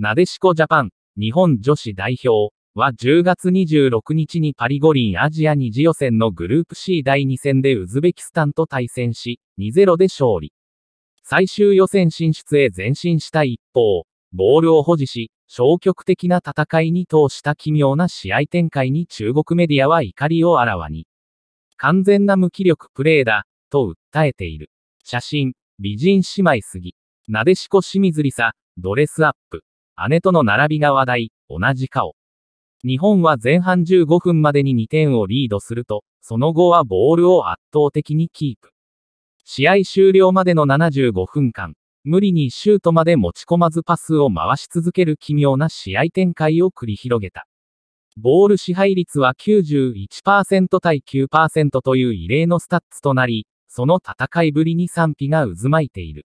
なでしこジャパン、日本女子代表は10月26日にパリ五輪アジア2次予選のグループ C 第2戦でウズベキスタンと対戦し、2-0で勝利。最終予選進出へ前進した一方、ボールを保持し、消極的な戦いに通した奇妙な試合展開に中国メディアは怒りをあらわに。完全な無気力プレーだ、と訴えている。写真、美人姉妹すぎ。なでしこ清水梨沙、ドレスアップ。姉との並びが話題、同じ顔。日本は前半15分までに2点をリードすると、その後はボールを圧倒的にキープ。試合終了までの75分間、無理にシュートまで持ち込まずパスを回し続ける奇妙な試合展開を繰り広げた。ボール支配率は91%対9%という異例のスタッツとなり、その戦いぶりに賛否が渦巻いている。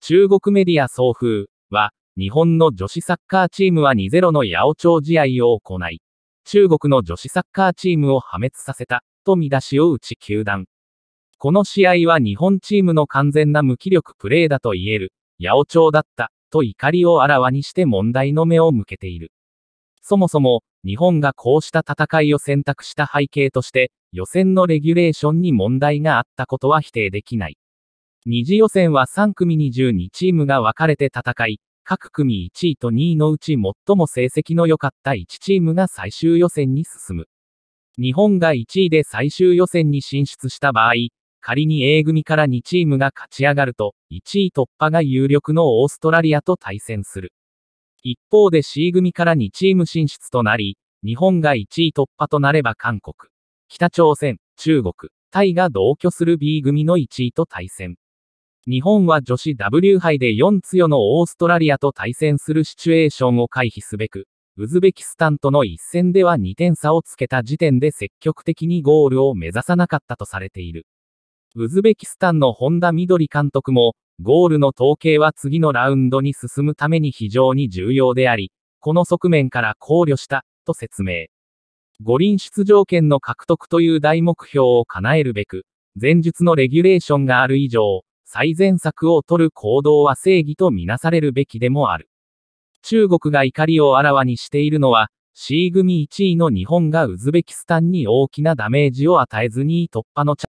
中国メディア総風は、日本の女子サッカーチームは2-0の八百長試合を行い、中国の女子サッカーチームを破滅させた、と見出しを打ち球団。この試合は日本チームの完全な無気力プレーだと言える、八百長だった、と怒りをあらわにして問題の目を向けている。そもそも、日本がこうした戦いを選択した背景として、予選のレギュレーションに問題があったことは否定できない。二次予選は3組22チームが分かれて戦い、各組1位と2位のうち最も成績の良かった1チームが最終予選に進む。日本が1位で最終予選に進出した場合、仮に A 組から2チームが勝ち上がると、1位突破が有力のオーストラリアと対戦する。一方で C 組から2チーム進出となり、日本が1位突破となれば韓国、北朝鮮、中国、タイが同居する B 組の1位と対戦。日本は女子 W 杯で4強のオーストラリアと対戦するシチュエーションを回避すべく、ウズベキスタンとの一戦では2点差をつけた時点で積極的にゴールを目指さなかったとされている。ウズベキスタンの本田緑監督も、ゴールの統計は次のラウンドに進むために非常に重要であり、この側面から考慮した、と説明。五輪出場権の獲得という大目標を叶えるべく、前述のレギュレーションがある以上、最善策を取る行動は正義とみなされるべきでもある。中国が怒りをあらわにしているのは、C 組1位の日本がウズベキスタンに大きなダメージを与えずに突破の